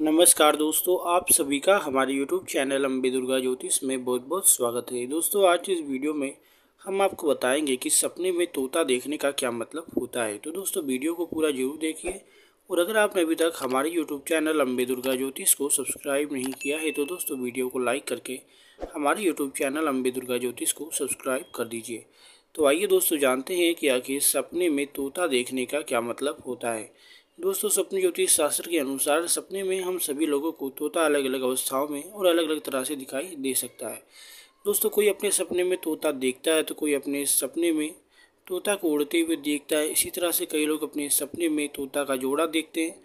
नमस्कार दोस्तों आप सभी का हमारे यूट्यूब चैनल अम्बे दुर्गा ज्योतिष में बहुत बहुत स्वागत है दोस्तों आज इस वीडियो में हम आपको बताएंगे कि सपने में तोता देखने का क्या मतलब होता है तो दोस्तों वीडियो को पूरा जरूर देखिए और अगर आपने अभी तक हमारे यूट्यूब चैनल अम्बे दुर्गा ज्योतिष को सब्सक्राइब नहीं किया है तो दोस्तों वीडियो को लाइक करके हमारे यूट्यूब चैनल अम्बे दुर्गा ज्योतिष को सब्सक्राइब कर दीजिए तो आइए दोस्तों जानते हैं कि आखिर सपने में तोता देखने का क्या मतलब होता है दोस्तों स्वप्न ज्योतिष शास्त्र के अनुसार सपने में हम सभी लोगों को तोता अलग अलग अवस्थाओं में और अलग अलग तरह से दिखाई दे सकता है दोस्तों कोई अपने सपने में तोता देखता है तो कोई अपने सपने में तोता को उड़ते हुए देखता है इसी तरह से कई लोग अपने सपने में तोता का जोड़ा देखते हैं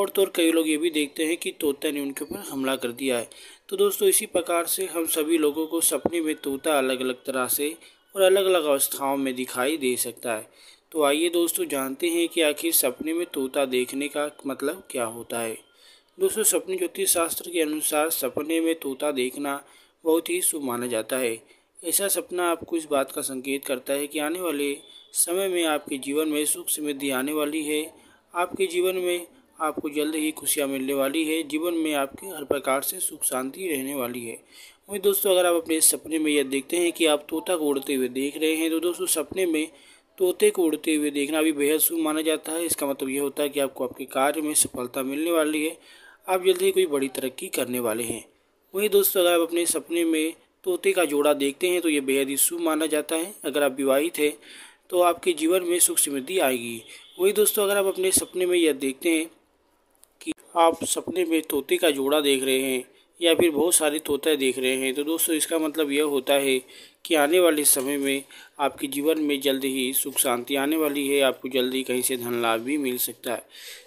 और तो और कई लोग ये भी देखते हैं कि तोता ने उनके ऊपर हमला कर दिया है तो दोस्तों इसी प्रकार से हम सभी लोगों को सपने में तोता अलग अलग तरह से और अलग अलग अवस्थाओं में दिखाई दे सकता है तो आइए दोस्तों जानते हैं कि आखिर सपने में तोता देखने का मतलब क्या होता है दोस्तों सपने ज्योतिष शास्त्र के अनुसार सपने में तोता देखना बहुत ही शुभ माना जाता है ऐसा सपना आपको इस बात का संकेत करता है कि आने वाले समय में आपके जीवन में सुख समृद्धि आने वाली है आपके जीवन में आपको जल्द ही खुशियाँ मिलने वाली है जीवन में आपके हर प्रकार से सुख शांति रहने वाली है वही दोस्तों अगर आप अपने सपने में यह देखते हैं कि आप तोता को उड़ते हुए देख रहे हैं तो दोस्तों सपने में तोते को उड़ते हुए देखना भी बेहद शुभ माना जाता है इसका मतलब यह होता है कि आपको आपके कार्य में सफलता मिलने वाली है आप जल्द ही कोई बड़ी तरक्की करने वाले हैं वहीं दोस्तों अगर आप अपने सपने में तोते का जोड़ा देखते हैं तो ये बेहद ही शुभ माना जाता है अगर आप विवाहित हैं तो आपके जीवन में सुख समृद्धि आएगी वही दोस्तों अगर आप अपने सपने में यह देखते हैं कि आप सपने में तोते का जोड़ा देख रहे हैं या फिर बहुत सारे तोते देख रहे हैं तो दोस्तों इसका मतलब यह होता है कि आने वाले समय में आपके जीवन में जल्द ही सुख शांति आने वाली है आपको जल्द ही कहीं से धन लाभ भी मिल सकता है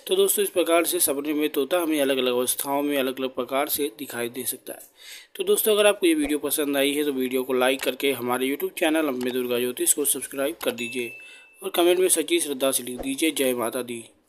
तो दोस्तों इस प्रकार से सपने में तोता हमें अलग अलग अवस्थाओं में अलग अलग प्रकार से दिखाई दे सकता है तो दोस्तों अगर आपको ये वीडियो पसंद आई है तो वीडियो को लाइक करके हमारे यूट्यूब चैनल अम्बे दुर्गा ज्योतिष को सब्सक्राइब कर दीजिए और कमेंट में सच्ची श्रद्धा से लिख दीजिए जय माता दी